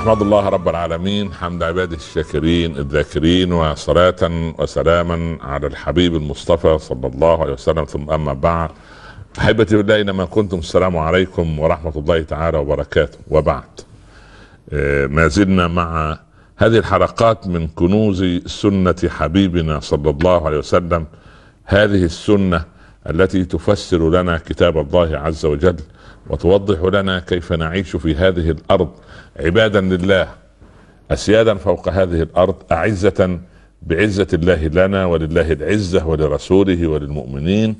احمد الله رب العالمين حمد عباده الشاكرين الذاكرين وصلاة وسلاما على الحبيب المصطفى صلى الله عليه وسلم ثم اما بعد احبتي بالله اينما كنتم السلام عليكم ورحمة الله تعالى وبركاته وبعد آه، ما زلنا مع هذه الحلقات من كنوز سنة حبيبنا صلى الله عليه وسلم هذه السنة التي تفسر لنا كتاب الله عز وجل وتوضح لنا كيف نعيش في هذه الارض عبادا لله اسيادا فوق هذه الارض اعزه بعزه الله لنا ولله العزه ولرسوله وللمؤمنين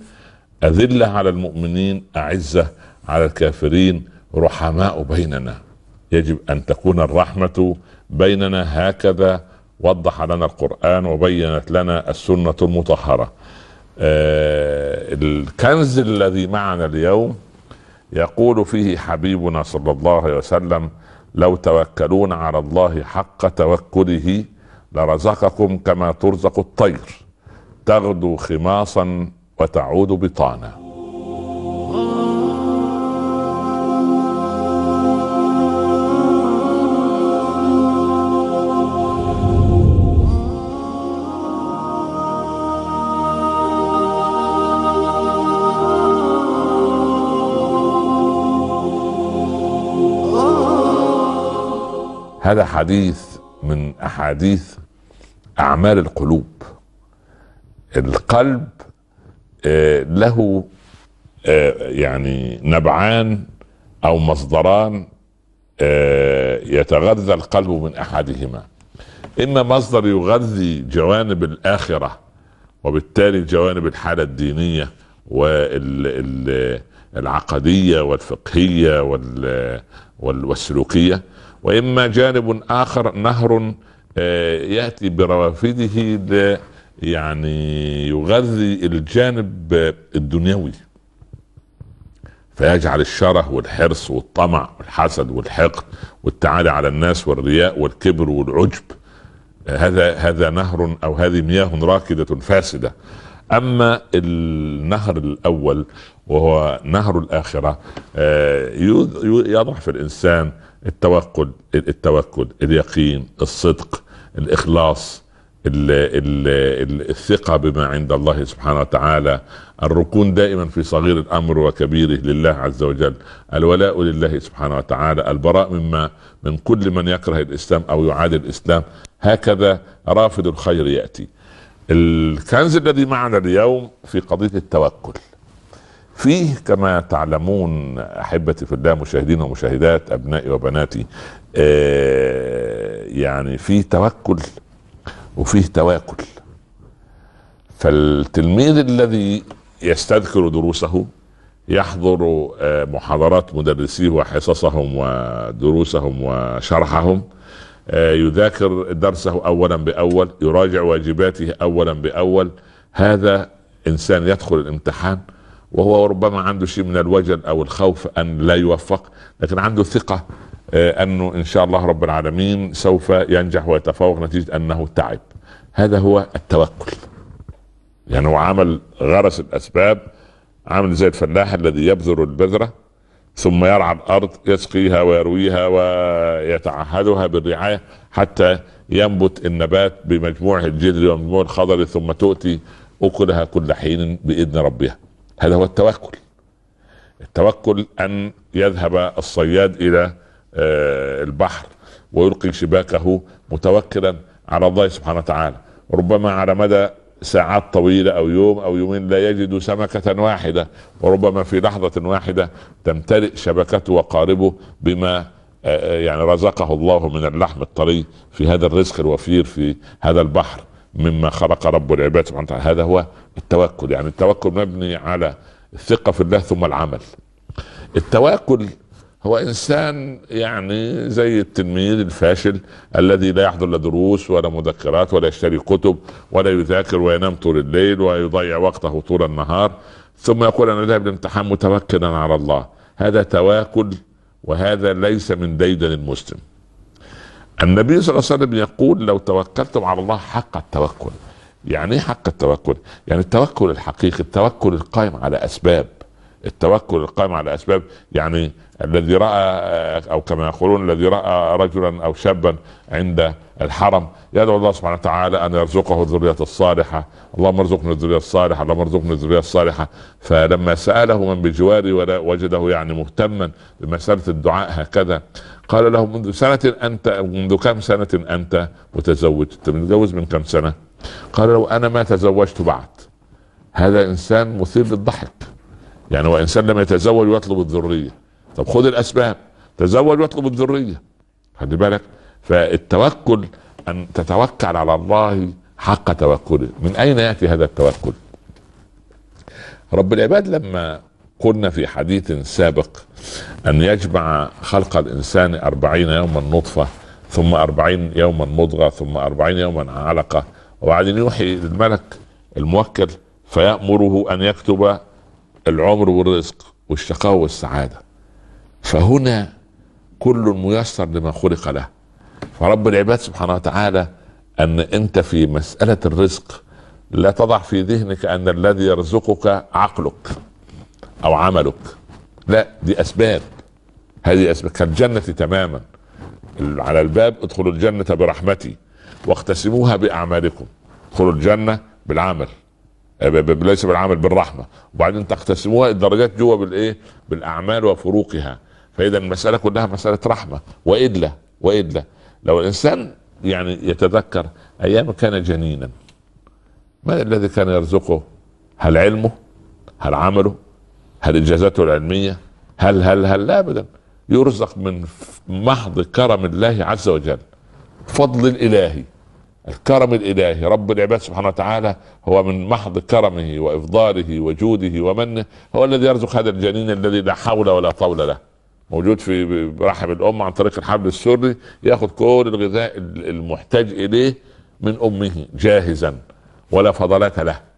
اذله على المؤمنين اعزه على الكافرين رحماء بيننا يجب ان تكون الرحمه بيننا هكذا وضح لنا القران وبينت لنا السنه المطهره آه، الكنز الذي معنا اليوم يقول فيه حبيبنا صلى الله عليه وسلم لو توكلون على الله حق توكله لرزقكم كما ترزق الطير تغدو خماصا وتعود بطانا هذا حديث من احاديث اعمال القلوب القلب آه، له آه، يعني نبعان او مصدران آه، يتغذى القلب من احدهما اما مصدر يغذي جوانب الاخره وبالتالي جوانب الحاله الدينيه والعقديه والفقهيه والسلوكيه واما جانب اخر نهر آه، ياتي بروافده يعني يغذي الجانب الدنيوي فيجعل الشره والحرص والطمع والحسد والحقد والتعالي على الناس والرياء والكبر والعجب هذا هذا نهر او هذه مياه راكده فاسده اما النهر الاول وهو نهر الاخره آه، يضع في الانسان التوكل التوكل اليقين الصدق الاخلاص الـ الـ الثقة بما عند الله سبحانه وتعالى الركون دائما في صغير الأمر وكبيره لله عز وجل الولاء لله سبحانه وتعالى البراء مما من كل من يكره الإسلام أو يعادي الإسلام هكذا رافض الخير يأتي الكنز الذي معنا اليوم في قضية التوكل فيه كما تعلمون احبتي في الله مشاهدين ومشاهدات ابنائي وبناتي آه يعني فيه توكل وفيه تواكل فالتلميذ الذي يستذكر دروسه يحضر آه، محاضرات مدرسيه وحصصهم ودروسهم وشرحهم آه، يذاكر درسه اولا باول يراجع واجباته اولا باول هذا انسان يدخل الامتحان وهو ربما عنده شيء من الوجل او الخوف ان لا يوفق لكن عنده ثقه آه، انه ان شاء الله رب العالمين سوف ينجح ويتفوق نتيجه انه تعب هذا هو التوكل يعني هو عمل غرس الاسباب عامل زي الفلاح الذي يبذر البذره ثم يرعى الارض يسقيها ويرويها ويتعهدها بالرعايه حتى ينبت النبات بمجموعه الجذري ومجموعه الخضر ثم تؤتي اكلها كل حين باذن ربها هذا هو التوكل التوكل ان يذهب الصياد الى آه، البحر ويلقي شباكه متوكلا على الله سبحانه وتعالى ربما على مدى ساعات طويلة أو يوم أو يومين لا يجد سمكة واحدة وربما في لحظة واحدة تمتلئ شبكته وقاربه بما آه، آه، يعني رزقه الله من اللحم الطري في هذا الرزق الوفير في هذا البحر مما خلق رب العباد سبحانه وتعالى هذا هو التوكل يعني التوكل مبني على الثقة في الله ثم العمل التواكل هو انسان يعني زي التلميذ الفاشل الذي لا يحضر لا دروس ولا مذكرات ولا يشتري كتب ولا يذاكر وينام طول الليل ويضيع وقته طول النهار ثم يقول انا ذاهب للامتحان متوكلا على الله هذا تواكل وهذا ليس من ديدن المسلم النبي صلى الله عليه وسلم يقول لو توكلتم على الله حق التوكل يعني ايه حق التوكل يعني التوكل الحقيقي التوكل القائم على اسباب التوكل القائم على اسباب يعني الذي راى آه، او كما يقولون الذي راى رجلا او شابا عند الحرم يدعو الله سبحانه وتعالى ان يرزقه الذريه الصالحه اللهم ارزقنا الذريه الصالحه اللهم ارزقنا الذريه الصالحه فلما ساله من بجواري وجده يعني مهتما بمساله الدعاء هكذا قال له منذ سنة أنت منذ كم سنة أنت متزوج؟ أنت متزوج من كم سنة؟ قال له أنا ما تزوجت بعد هذا إنسان مثير للضحك يعني هو انسان لم يتزوج ويطلب الذريه طب خذ الاسباب تزوج واطلب الذريه خلي بالك فالتوكل ان تتوكل على الله حق توكله من اين ياتي هذا التوكل رب العباد لما قلنا في حديث سابق أن يجمع خلق الإنسان أربعين يوما نطفة ثم أربعين يوما مضغة ثم أربعين يوما علقة وبعدين يوحي الملك الموكل فيأمره أن يكتب العمر والرزق والشقاء والسعاده فهنا كل ميسر لما خلق له فرب العباد سبحانه وتعالى ان انت في مساله الرزق لا تضع في ذهنك ان الذي يرزقك عقلك او عملك لا دي اسباب هذه اسباب كالجنه تماما على الباب ادخلوا الجنه برحمتي واقتسموها باعمالكم ادخلوا الجنه بالعمل آه، ليس بالعمل بالرحمه وبعدين تقتسموها الدرجات جوه بالايه بالاعمال وفروقها فاذا المساله كلها مساله رحمه وادله وادله لو الانسان يعني يتذكر ايام كان جنينا ما الذي كان يرزقه هل علمه هل عمله هل انجازاته العلميه هل هل هل لا ابدا يرزق من محض كرم الله عز وجل فضل الالهي الكرم الالهي رب العباد سبحانه وتعالى هو من محض كرمه وافضاله وجوده ومنه هو الذي يرزق هذا الجنين الذي لا حول ولا طول له موجود في رحم الام عن طريق الحبل السري ياخذ كل الغذاء المحتاج اليه من امه جاهزا ولا فضلات له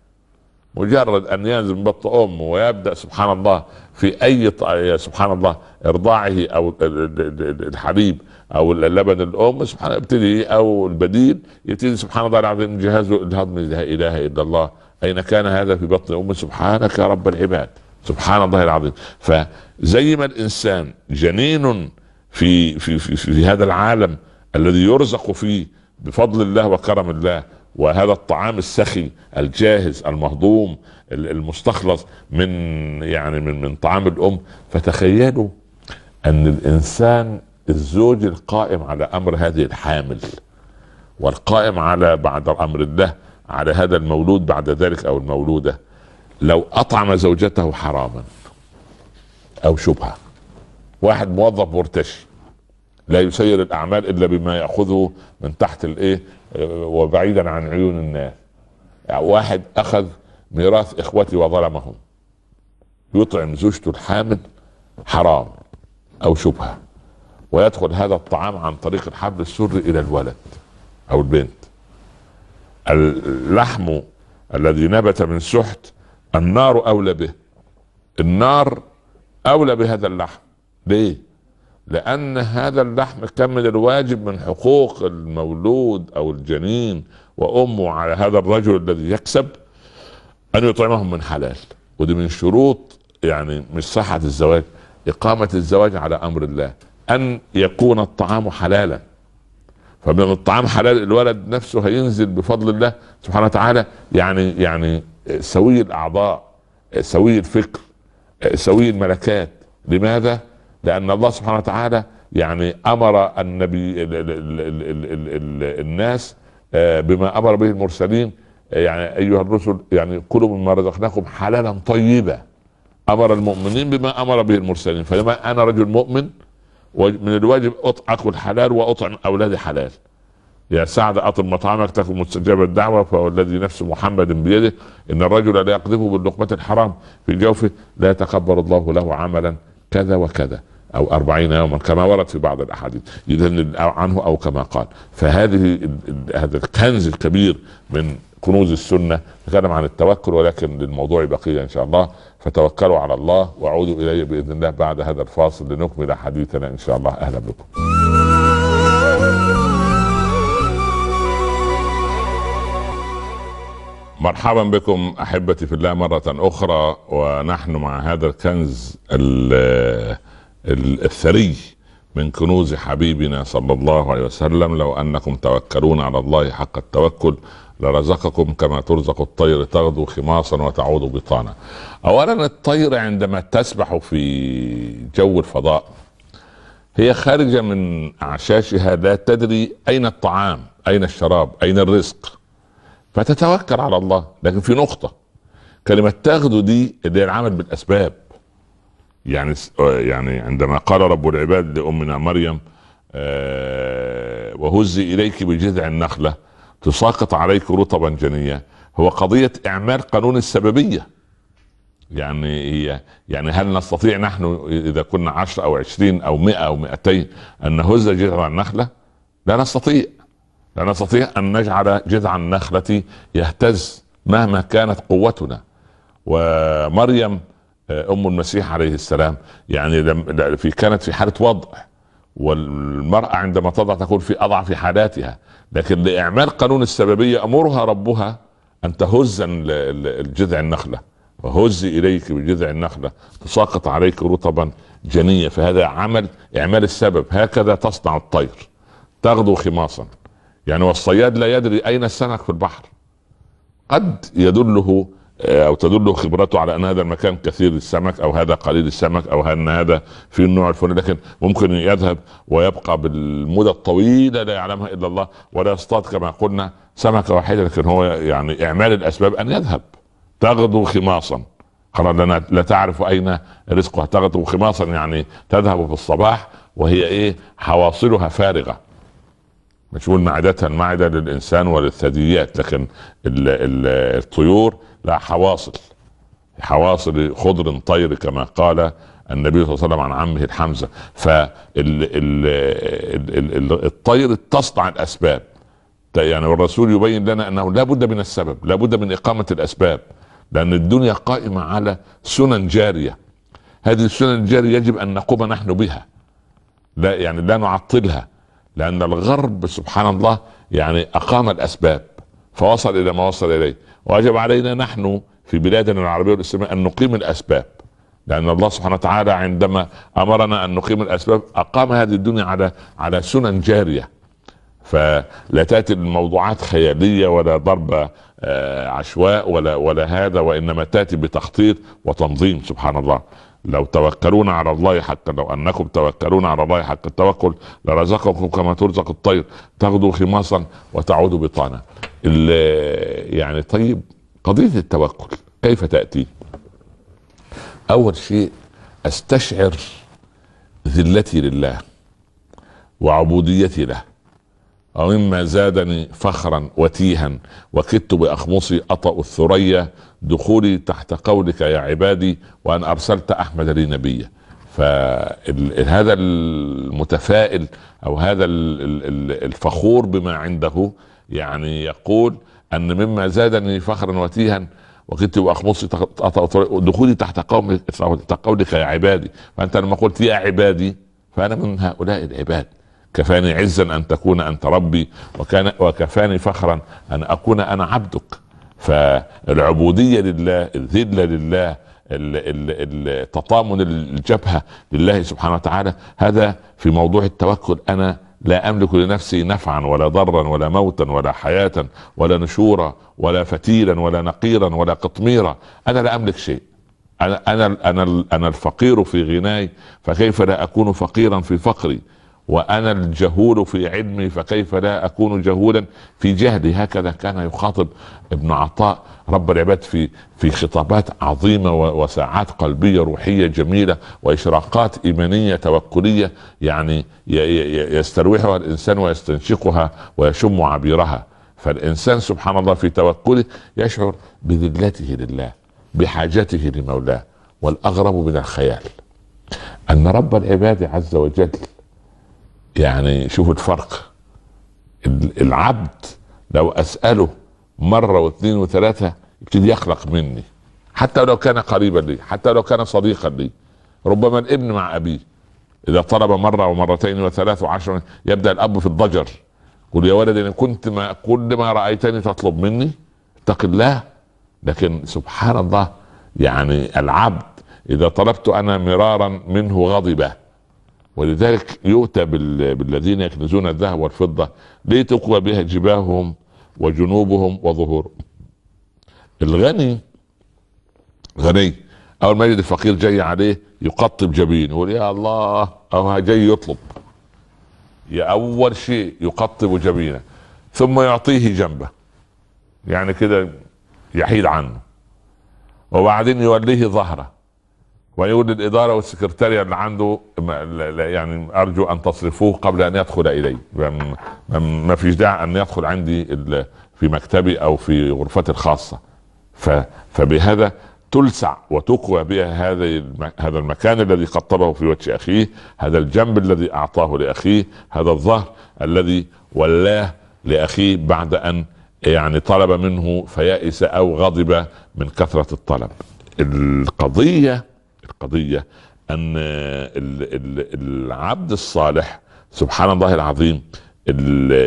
مجرد ان ينزل من بطن امه ويبدا سبحان الله في اي سبحان الله ارضاعه او الحليب او اللبن الام سبحان الله يبتدي او البديل يبتدي سبحان الله العظيم جهازه الهضمي لا اله الا الله اين كان هذا في بطن امه سبحانك يا رب العباد سبحان الله العظيم فزي ما الانسان جنين في في في, في هذا العالم الذي يرزق فيه بفضل الله وكرم الله وهذا الطعام السخي الجاهز المهضوم المستخلص من يعني من من طعام الام فتخيلوا ان الانسان الزوج القائم على امر هذه الحامل والقائم على بعد امر الله على هذا المولود بعد ذلك او المولوده لو اطعم زوجته حراما او شبهه واحد موظف مرتشي لا يسير الاعمال الا بما ياخذه من تحت الايه آه، وبعيدا عن عيون الناس يعني واحد اخذ ميراث اخوتي وظلمهم يطعم زوجته الحامل حرام او شبهه ويدخل هذا الطعام عن طريق الحبل السري الى الولد او البنت اللحم الذي نبت من سحت النار اولى به النار اولى بهذا اللحم ليه لأن هذا اللحم كمل الواجب من حقوق المولود أو الجنين وأمه على هذا الرجل الذي يكسب أن يطعمهم من حلال ودي من شروط يعني مش صحة الزواج إقامة الزواج على أمر الله أن يكون الطعام حلالا فمن الطعام حلال الولد نفسه هينزل بفضل الله سبحانه وتعالى يعني يعني سوي الأعضاء سوي الفكر سوي الملكات لماذا؟ لان الله سبحانه وتعالى يعني امر النبي الـ الـ الـ الناس آه، بما امر به المرسلين آه، يعني ايها الرسل يعني كلوا مما رزقناكم حلالا طيبا امر المؤمنين بما امر به المرسلين فلما انا رجل مؤمن ومن الواجب اكل حلال واطعم اولادي حلال يا سعد اطم مطعمك تكن مستجاب الدعوه فوالذي نفس محمد بيده ان الرجل لا يقذفه باللقمه الحرام في جوفه لا يتقبل الله له عملا كذا وكذا أو أربعين يوما كما ورد في بعض الأحاديث يدل عنه أو كما قال فهذه هذا الكنز الكبير من كنوز السنة نتكلم عن التوكل ولكن للموضوع بقية إن شاء الله فتوكلوا على الله وعودوا إلي بإذن الله بعد هذا الفاصل لنكمل حديثنا إن شاء الله أهلا بكم مرحبا بكم احبتي في الله مره اخرى ونحن مع هذا الكنز الثري من كنوز حبيبنا صلى الله عليه وسلم لو انكم توكلون على الله حق التوكل لرزقكم كما ترزق الطير تغدو خماصا وتعود بطانا. اولا الطير عندما تسبح في جو الفضاء هي خارجه من اعشاشها لا تدري اين الطعام، اين الشراب، اين الرزق. فتتوكل على الله لكن في نقطه كلمه تغدو دي اللي هي العمل بالاسباب يعني آه، يعني عندما قال رب العباد لامنا مريم آه، وهزي اليك بجذع النخله تساقط عليك رطبا جنيا هو قضيه اعمال قانون السببيه يعني هي يعني هل نستطيع نحن اذا كنا 10 او 20 او 100 او 200 ان نهز جذع النخله؟ لا نستطيع لا نستطيع ان نجعل جذع النخله يهتز مهما كانت قوتنا ومريم آه، ام المسيح عليه السلام يعني في كانت في حاله وضع والمرأة عندما تضع تكون في أضعف حالاتها لكن لإعمال قانون السببية أمرها ربها أن تهز الجذع النخلة وهزي إليك بجذع النخلة تساقط عليك رطبا جنية فهذا عمل إعمال السبب هكذا تصنع الطير تغدو خماصا يعني والصياد لا يدري اين السمك في البحر قد يدله آه، او تدله خبرته على ان هذا المكان كثير السمك او هذا قليل السمك او ان هذا في النوع الفلاني لكن ممكن يذهب ويبقى بالمدة الطويلة لا يعلمها الا الله ولا يصطاد كما قلنا سمكة واحدة لكن هو يعني اعمال الاسباب ان يذهب تغدو خماصا قال لنا لا تعرف اين رزقها تغدو خماصا يعني تذهب في الصباح وهي ايه حواصلها فارغة مش بقول معدة معدة للإنسان وللثدييات لكن الـ الـ الطيور لا حواصل حواصل خضر طير كما قال النبي صلى الله عليه وسلم عن عمه الحمزة فالطير تصنع الأسباب يعني والرسول يبين لنا أنه لا بد من السبب لا بد من إقامة الأسباب لأن الدنيا قائمة على سنن جارية هذه السنن الجارية يجب أن نقوم نحن بها لا يعني لا نعطلها لأن الغرب سبحان الله يعني أقام الأسباب فوصل إلى ما وصل إليه واجب علينا نحن في بلادنا العربية والإسلامية أن نقيم الأسباب لأن الله سبحانه وتعالى عندما أمرنا أن نقيم الأسباب أقام هذه الدنيا على على سنن جارية فلا تاتي الموضوعات خياليه ولا ضرب آه، عشواء ولا ولا هذا وانما تاتي بتخطيط وتنظيم سبحان الله لو توكلون على الله حتى لو انكم توكلون على الله حق التوكل لرزقكم كما ترزق الطير تغدو خماصا وتعود بطانا يعني طيب قضيه التوكل كيف تاتي؟ اول شيء استشعر ذلتي لله وعبوديتي له ومما زادني فخرا وتيها وكدت باخمصي اطا الثريا دخولي تحت قولك يا عبادي وان ارسلت احمد لي نبيا فهذا المتفائل او هذا الفخور بما عنده يعني يقول ان مما زادني فخرا وتيها وكنت واخمصي دخولي تحت قولك تحت قولك يا عبادي فانت لما قلت يا عبادي فانا من هؤلاء العباد كفاني عزا ان تكون انت ربي وكان وكفاني فخرا ان اكون انا عبدك فالعبوديه لله الذله لله التطامن الجبهه لله سبحانه وتعالى هذا في موضوع التوكل انا لا املك لنفسي نفعا ولا ضرا ولا موتا ولا حياه ولا نشورا ولا فتيلا ولا نقيرا ولا قطميرا انا لا املك شيء انا انا انا الفقير في غناي فكيف لا اكون فقيرا في فقري وانا الجهول في علمي فكيف لا اكون جهولا في جهلي هكذا كان يخاطب ابن عطاء رب العباد في في خطابات عظيمه وساعات قلبيه روحيه جميله واشراقات ايمانيه توكليه يعني يستروحها الانسان ويستنشقها ويشم عبيرها فالانسان سبحان الله في توكله يشعر بذلته لله بحاجته لمولاه والاغرب من الخيال ان رب العباد عز وجل يعني شوفوا الفرق العبد لو اساله مره واثنين وثلاثه يبتدي يخلق مني حتى لو كان قريبا لي حتى لو كان صديقا لي ربما الابن مع ابيه اذا طلب مره ومرتين وثلاث وعشر يبدا الاب في الضجر يقول يا ولد ان كنت ما كل ما رايتني تطلب مني اتق الله لكن سبحان الله يعني العبد اذا طلبت انا مرارا منه غضبه ولذلك يؤتى بالذين يكنزون الذهب والفضة لتقوى بها جباههم وجنوبهم وظهورهم الغني غني اول ما يجد الفقير جاي عليه يقطب جبينه يقول يا الله او جاي يطلب يا اول شيء يقطب جبينه ثم يعطيه جنبه يعني كده يحيد عنه وبعدين يوليه ظهره ويقول للاداره والسكرتاريه اللي عنده يعني ارجو ان تصرفوه قبل ان يدخل الي يعني ما فيش داعي ان يدخل عندي في مكتبي او في غرفتي الخاصه فبهذا تلسع وتقوى بها هذا هذا المكان الذي قطره في وجه اخيه، هذا الجنب الذي اعطاه لاخيه، هذا الظهر الذي ولاه لاخيه بعد ان يعني طلب منه فيأس او غضب من كثره الطلب. القضيه القضيه ان العبد الصالح سبحان الله العظيم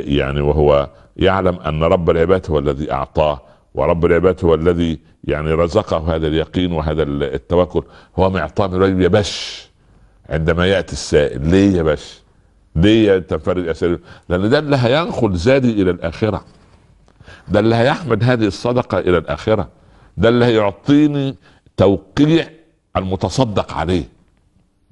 يعني وهو يعلم ان رب العباد هو الذي اعطاه ورب العباد هو الذي يعني رزقه هذا اليقين وهذا التوكل هو معطاه من رجل يبش عندما ياتي السائل ليه يبش؟ ليه تنفرد اساليب؟ لان ده اللي هينقل زادي الى الاخره ده اللي هيحمد هذه الصدقه الى الاخره ده اللي هيعطيني توقيع المتصدق عليه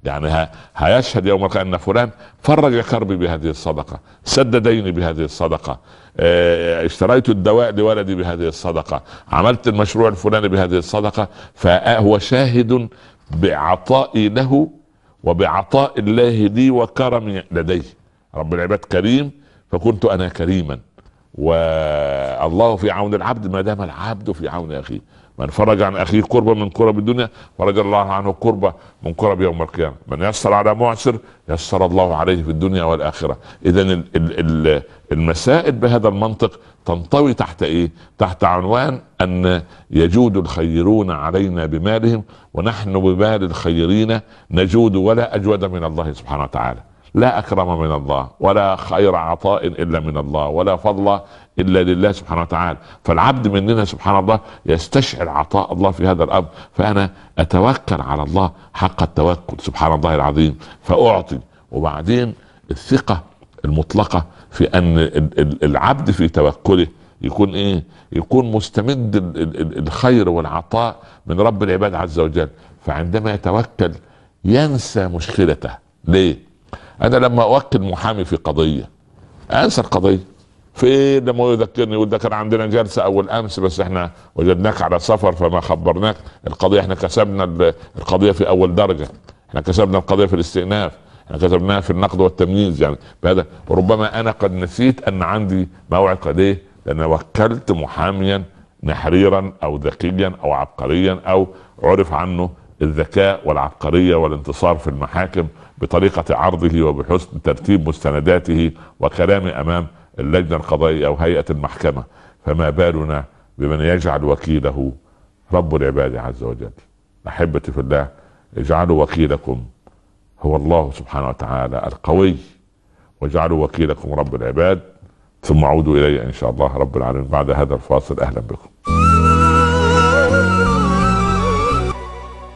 يعني هيشهد يوم القيامة أن فلان فرج كربي بهذه الصدقة سد ديني بهذه الصدقة آه، اشتريت الدواء لولدي بهذه الصدقة عملت المشروع الفلاني بهذه الصدقة فهو شاهد بعطائي له وبعطاء الله لي وكرمي لديه رب العباد كريم فكنت أنا كريما والله في عون العبد ما دام العبد في عون أخيه من فرج عن اخيه قربة من كرب الدنيا فرج الله عنه قربة من كرب يوم القيامه من يسر على معسر يسر الله عليه في الدنيا والاخره اذا المسائل بهذا المنطق تنطوي تحت ايه تحت عنوان ان يجود الخيرون علينا بمالهم ونحن بمال الخيرين نجود ولا اجود من الله سبحانه وتعالى لا اكرم من الله ولا خير عطاء الا من الله ولا فضل الا لله سبحانه وتعالى فالعبد مننا سبحان الله يستشعر عطاء الله في هذا الامر فانا اتوكل على الله حق التوكل سبحان الله العظيم فاعطي وبعدين الثقه المطلقه في ان العبد في توكله يكون ايه يكون مستمد الخير والعطاء من رب العباد عز وجل فعندما يتوكل ينسى مشكلته ليه انا لما اوكل محامي في قضيه انسى القضيه فين لما يذكرني يقول ده كان عندنا جلسه اول امس بس احنا وجدناك على سفر فما خبرناك القضيه احنا كسبنا القضيه في اول درجه احنا كسبنا القضيه في الاستئناف احنا كسبناها في النقد والتمييز يعني بهذا وربما انا قد نسيت ان عندي موعد قد ايه؟ لان وكلت محاميا نحريرا او ذكيا او عبقريا او عرف عنه الذكاء والعبقريه والانتصار في المحاكم بطريقه عرضه وبحسن ترتيب مستنداته وكلامه امام اللجنه القضائيه او هيئه المحكمه فما بالنا بمن يجعل وكيله رب العباد عز وجل احبتي في الله اجعلوا وكيلكم هو الله سبحانه وتعالى القوي واجعلوا وكيلكم رب العباد ثم عودوا الي ان شاء الله رب العالمين بعد هذا الفاصل اهلا بكم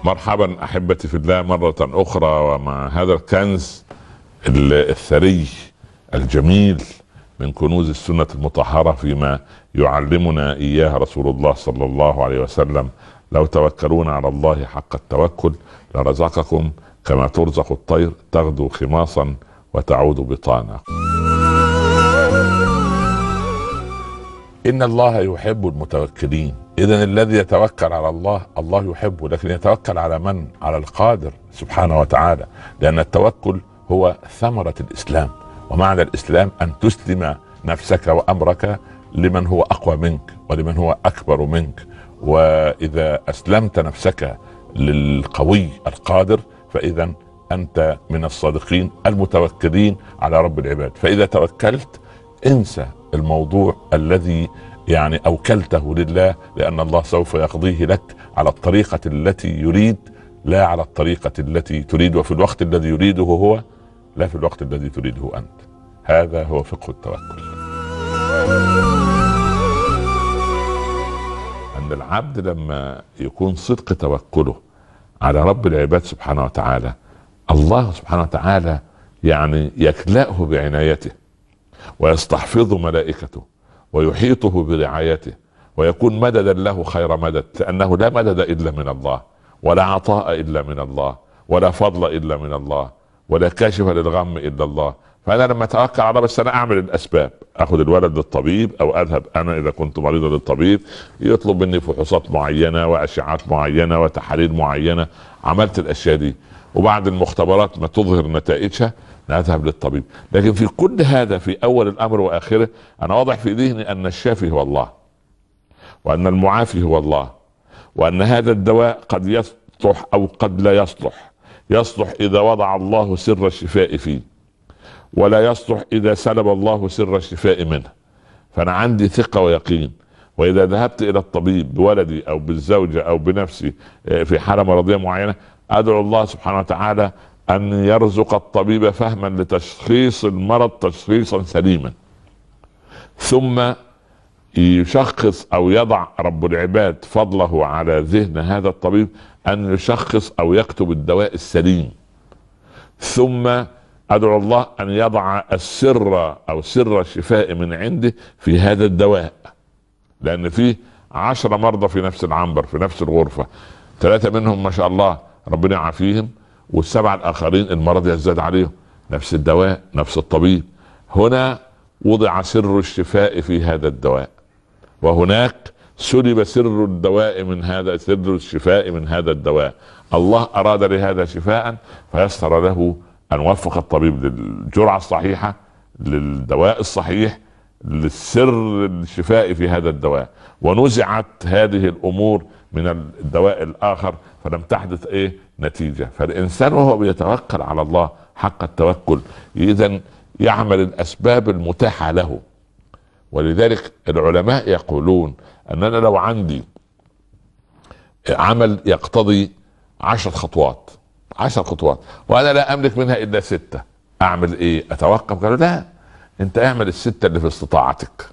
مرحبا احبتي في الله مره اخرى ومع هذا الكنز الثري الجميل من كنوز السنه المطهره فيما يعلمنا اياه رسول الله صلى الله عليه وسلم لو توكلون على الله حق التوكل لرزقكم كما ترزق الطير تغدو خماصا وتعود بطانا ان الله يحب المتوكلين اذا الذي يتوكل على الله الله يحبه لكن يتوكل على من على القادر سبحانه وتعالى لان التوكل هو ثمره الاسلام ومعنى الاسلام ان تسلم نفسك وامرك لمن هو اقوى منك ولمن هو اكبر منك واذا اسلمت نفسك للقوي القادر فاذا انت من الصادقين المتوكلين على رب العباد فاذا توكلت انسى الموضوع الذي يعني اوكلته لله لان الله سوف يقضيه لك على الطريقه التي يريد لا على الطريقه التي تريد وفي الوقت الذي يريده هو لا في الوقت الذي تريده انت هذا هو فقه التوكل ان العبد لما يكون صدق توكله على رب العباد سبحانه وتعالى الله سبحانه وتعالى يعني يكلأه بعنايته ويستحفظ ملائكته ويحيطه برعايته ويكون مددا له خير مدد لأنه لا مدد إلا من الله ولا عطاء إلا من الله ولا فضل إلا من الله ولا كاشف للغم إلا الله فأنا لما أتوقع على بس أنا أعمل الأسباب أخذ الولد للطبيب أو أذهب أنا إذا كنت مريضا للطبيب يطلب مني فحوصات معينة وأشعات معينة وتحاليل معينة عملت الأشياء دي وبعد المختبرات ما تظهر نتائجها نذهب للطبيب لكن في كل هذا في اول الامر واخره انا واضح في ذهني ان الشافي هو الله وان المعافي هو الله وان هذا الدواء قد يصلح او قد لا يصلح يصلح اذا وضع الله سر الشفاء فيه ولا يصلح اذا سلب الله سر الشفاء منه فانا عندي ثقه ويقين واذا ذهبت الى الطبيب بولدي او بالزوجه او بنفسي آه، في حاله مرضيه معينه ادعو الله سبحانه وتعالى ان يرزق الطبيب فهما لتشخيص المرض تشخيصا سليما ثم يشخص او يضع رب العباد فضله على ذهن هذا الطبيب ان يشخص او يكتب الدواء السليم ثم ادعو الله ان يضع السر او سر الشفاء من عنده في هذا الدواء لان فيه عشرة مرضى في نفس العنبر في نفس الغرفة ثلاثة منهم ما شاء الله ربنا يعافيهم والسبعه الاخرين المرض يزداد عليهم نفس الدواء نفس الطبيب هنا وضع سر الشفاء في هذا الدواء وهناك سلب سر الدواء من هذا سر الشفاء من هذا الدواء الله اراد لهذا شفاء فيسر له ان وفق الطبيب للجرعه الصحيحه للدواء الصحيح للسر الشفاء في هذا الدواء ونزعت هذه الامور من الدواء الاخر فلم تحدث ايه نتيجه فالانسان وهو بيتوكل على الله حق التوكل اذا يعمل الاسباب المتاحه له ولذلك العلماء يقولون ان انا لو عندي عمل يقتضي عشر خطوات عشر خطوات وانا لا املك منها الا سته اعمل ايه اتوقف قالوا لا انت اعمل السته اللي في استطاعتك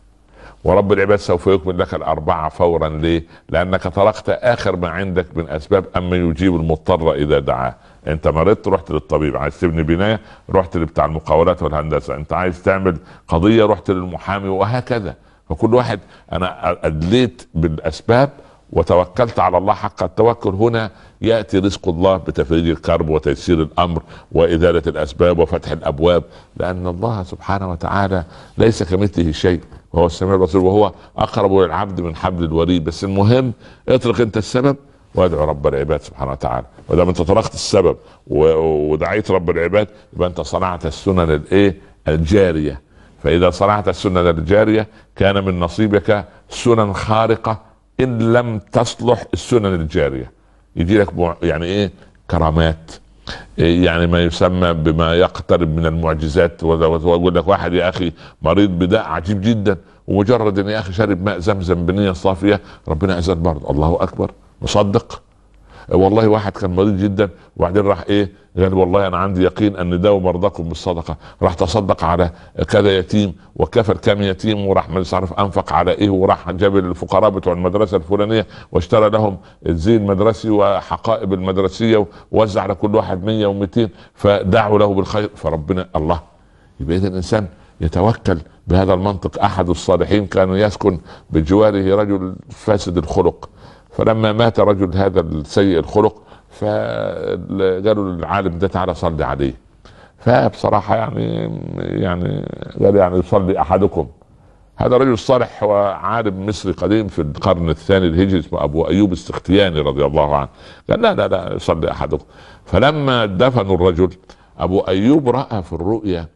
ورب العباد سوف يكمل لك الأربعة فورا ليه؟ لأنك طرقت آخر ما عندك من أسباب أما يجيب المضطر إذا دعاه انت مرضت رحت للطبيب عايز تبني بنايه رحت لبتاع المقاولات والهندسه انت عايز تعمل قضيه رحت للمحامي وهكذا فكل واحد انا ادليت بالاسباب وتوكلت على الله حق التوكل هنا ياتي رزق الله بتفريج الكرب وتيسير الامر وازاله الاسباب وفتح الابواب لان الله سبحانه وتعالى ليس كمثله شيء وهو السميع البصير وهو اقرب للعبد من حبل الوريد بس المهم اطلق انت السبب وادعو رب العباد سبحانه وتعالى ما دام انت طلقت السبب ودعيت رب العباد يبقى انت صنعت السنن الايه الجاريه فاذا صنعت السنن الجاريه كان من نصيبك سنن خارقه ان لم تصلح السنن الجاريه يجي لك يعني ايه كرامات إيه، يعني ما يسمى بما يقترب من المعجزات ويقول لك واحد يا اخي مريض بداء عجيب جدا ومجرد ان يا اخي شرب ماء زمزم بنيه صافيه ربنا عزت برضه الله اكبر مصدق والله واحد كان مريض جدا وبعدين راح ايه قال والله انا عندي يقين ان ده مرضاكم بالصدقه راح تصدق على كذا يتيم وكفر كم يتيم وراح مش عارف انفق على ايه وراح جاب الفقراء بتوع المدرسه الفلانيه واشترى لهم الزي المدرسي وحقائب المدرسيه ووزع على كل واحد 100 و200 فدعوا له بالخير فربنا الله يبقى اذا الانسان يتوكل بهذا المنطق احد الصالحين كان يسكن بجواره رجل فاسد الخلق فلما مات رجل هذا السيء الخلق فقالوا للعالم ده تعالى صلي عليه فبصراحه يعني يعني قال يعني يصلي احدكم هذا رجل صالح وعالم مصري قديم في القرن الثاني الهجري اسمه ابو ايوب السختياني رضي الله عنه قال لا لا لا يصلي احدكم فلما دفنوا الرجل ابو ايوب راى في الرؤيا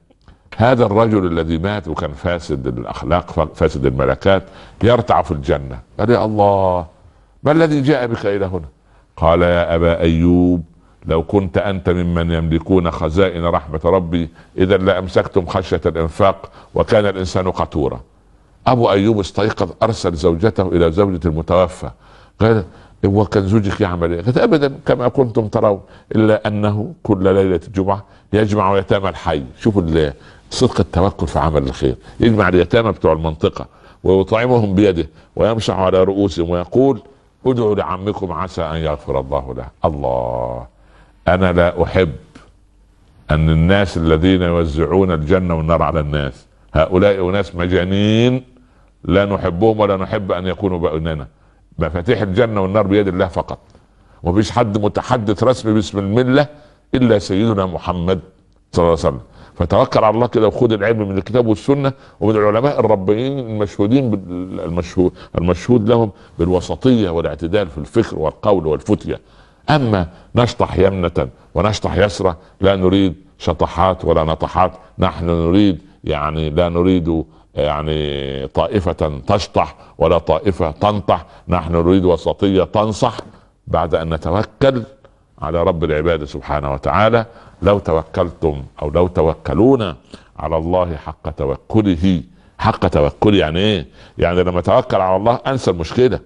هذا الرجل الذي مات وكان فاسد الاخلاق فاسد الملكات يرتع في الجنه قال يا الله ما الذي جاء بك الى هنا قال يا ابا ايوب لو كنت انت ممن يملكون خزائن رحمه ربي اذا لامسكتم خشيه الانفاق وكان الانسان قتورا ابو ايوب استيقظ ارسل زوجته الى زوجة المتوفى قال هو كان زوجك يعمل ايه؟ قالت ابدا كما كنتم ترون الا انه كل ليله جمعه يجمع يتامى الحي، شوفوا صدق التوكل في عمل الخير، يجمع اليتامى بتوع المنطقه ويطعمهم بيده ويمسح على رؤوسهم ويقول ادعوا لعمكم عسى ان يغفر الله له الله انا لا احب ان الناس الذين يوزعون الجنه والنار على الناس هؤلاء اناس مجانين لا نحبهم ولا نحب ان يكونوا بيننا مفاتيح الجنه والنار بيد الله فقط ومفيش حد متحدث رسمي باسم المله الا سيدنا محمد صلى الله عليه وسلم فتوكل على الله كده وخد العلم من الكتاب والسنه ومن العلماء الربانيين المشهودين المشهود المشهود لهم بالوسطيه والاعتدال في الفكر والقول والفتيه اما نشطح يمنه ونشطح يسرى لا نريد شطحات ولا نطحات نحن نريد يعني لا نريد يعني طائفة تشطح ولا طائفة تنطح نحن نريد وسطية تنصح بعد أن نتوكل على رب العباد سبحانه وتعالى لو توكلتم او لو توكلونا على الله حق توكله حق توكل يعني ايه؟ يعني لما اتوكل على الله انسى المشكله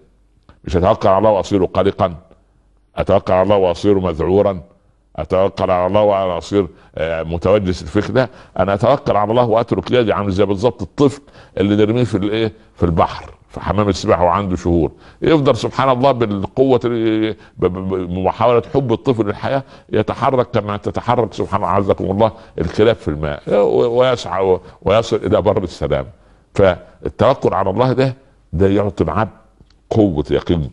مش اتوكل على الله واصير قلقا اتوكل على الله واصير مذعورا اتوكل على الله وانا اصير آه، متوجس الفكرة انا اتوكل على الله واترك يدي عامل زي بالظبط الطفل اللي نرميه في الايه في البحر في حمام السباحه وعنده شهور يفضل سبحان الله بالقوه بمحاوله حب الطفل للحياه يتحرك كما تتحرك سبحان الله عزكم الله الكلاب في الماء ويسعى ويصل الى بر السلام فالتوكل على الله ده ده يعطي العبد قوه يقين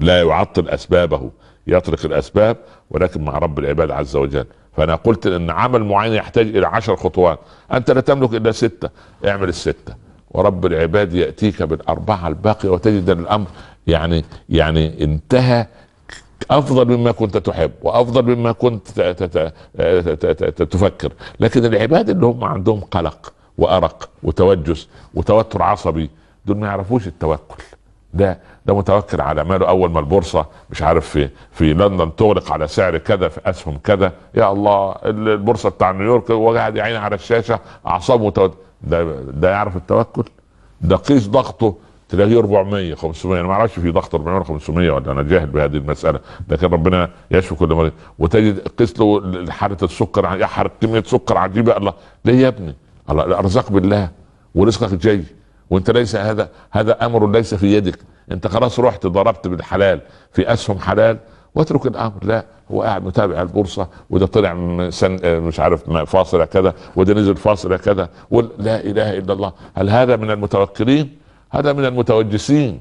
لا يعطل اسبابه يترك الاسباب ولكن مع رب العباد عز وجل فانا قلت ان عمل معين يحتاج الى عشر خطوات انت لا تملك الا سته اعمل السته ورب العباد ياتيك بالاربعه الباقيه وتجد الامر يعني يعني انتهى افضل مما كنت تحب وافضل مما كنت تفكر لكن العباد اللي هم عندهم قلق وارق وتوجس وتوتر عصبي دول ما يعرفوش التوكل ده ده متوكل على ماله اول ما البورصه مش عارف في في لندن تغلق على سعر كذا في اسهم كذا يا الله البورصه بتاع نيويورك وقاعد يعين على الشاشه اعصابه ده ده يعرف التوكل ده قيس ضغطه تلاقيه 400 500 انا ما اعرفش في ضغط 400 ولا 500 ولا انا جاهل بهذه المساله لكن ربنا يشفي كل مريض وتجد قيس له حاله السكر يحرق كميه سكر عجيبه الله ليه يا ابني؟ الله ارزاق بالله ورزقك جاي وانت ليس هذا هذا امر ليس في يدك انت خلاص رحت ضربت بالحلال في اسهم حلال واترك الامر لا هو قاعد متابع البورصه وده طلع من سن مش عارف فاصله كذا وده نزل فاصله كذا لا اله الا الله هل هذا من المتوكلين هذا من المتوجسين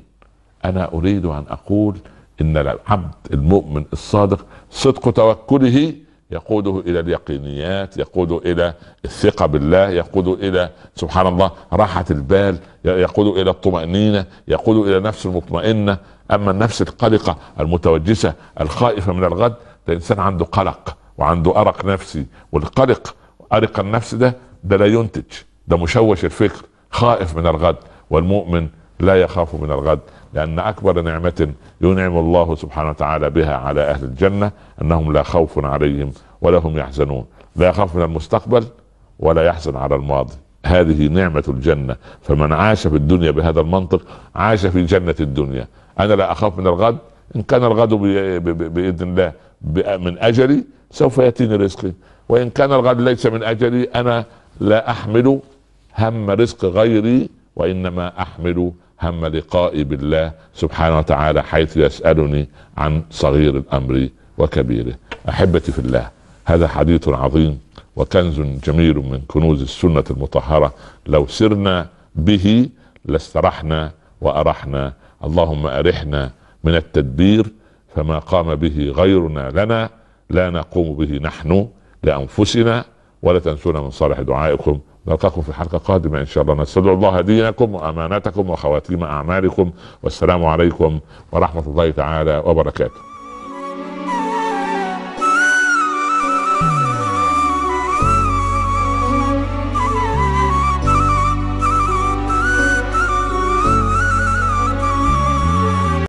انا اريد ان اقول ان العبد المؤمن الصادق صدق توكله يقوده الى اليقينيات يقوده الى الثقه بالله يقوده الى سبحان الله راحه البال يقوده الى الطمانينه يقوده الى نفس المطمئنه اما النفس القلقه المتوجسه الخائفه من الغد الانسان عنده قلق وعنده ارق نفسي والقلق ارق النفس ده ده لا ينتج ده مشوش الفكر خائف من الغد والمؤمن لا يخاف من الغد لأن أكبر نعمة ينعم الله سبحانه وتعالى بها على أهل الجنة أنهم لا خوف عليهم ولا هم يحزنون لا يخاف من المستقبل ولا يحزن على الماضي هذه نعمة الجنة فمن عاش في الدنيا بهذا المنطق عاش في جنة الدنيا أنا لا أخاف من الغد إن كان الغد بإذن الله من أجلي سوف يأتيني رزقي وإن كان الغد ليس من أجلي أنا لا أحمل هم رزق غيري وإنما أحمل هم لقائي بالله سبحانه وتعالى حيث يسألني عن صغير الأمر وكبيره أحبتي في الله هذا حديث عظيم وكنز جميل من كنوز السنة المطهرة لو سرنا به لاسترحنا وأرحنا اللهم أرحنا من التدبير فما قام به غيرنا لنا لا نقوم به نحن لأنفسنا ولا تنسونا من صالح دعائكم نلقاكم في حلقه قادمه ان شاء الله نستودع الله دينكم وامانتكم وخواتيم اعمالكم والسلام عليكم ورحمه الله تعالى وبركاته